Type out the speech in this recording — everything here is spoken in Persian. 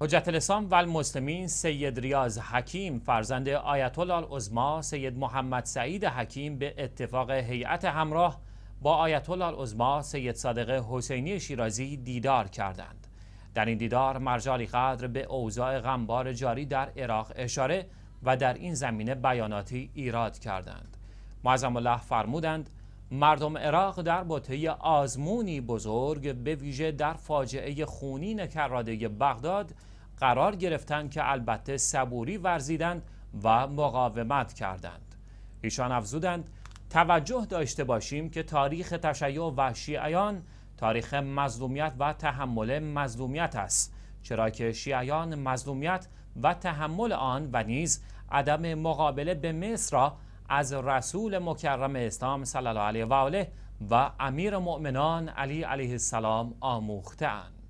حجت الاسلام و المسلمین سید ریاض حکیم فرزند آیت الله سید محمد سعید حکیم به اتفاق هیئت همراه با آیت الله العظما سید صادق حسینی شیرازی دیدار کردند در این دیدار مرجالی قدر به اوضاع غمبار جاری در عراق اشاره و در این زمینه بیاناتی ایراد کردند معظم الله فرمودند مردم عراق در بطه آزمونی بزرگ به ویژه در فاجعه خونین کراده بغداد قرار گرفتند که البته صبوری ورزیدند و مقاومت کردند ایشان افزودند توجه داشته باشیم که تاریخ تشیع و شیعیان تاریخ مظلومیت و تحمل مظلومیت است چرا که شیعیان مظلومیت و تحمل آن و نیز عدم مقابله به مصر را از رسول مکرم اسلام صلی الله علیه و آله و امیر مؤمنان علی علیه السلام آموختند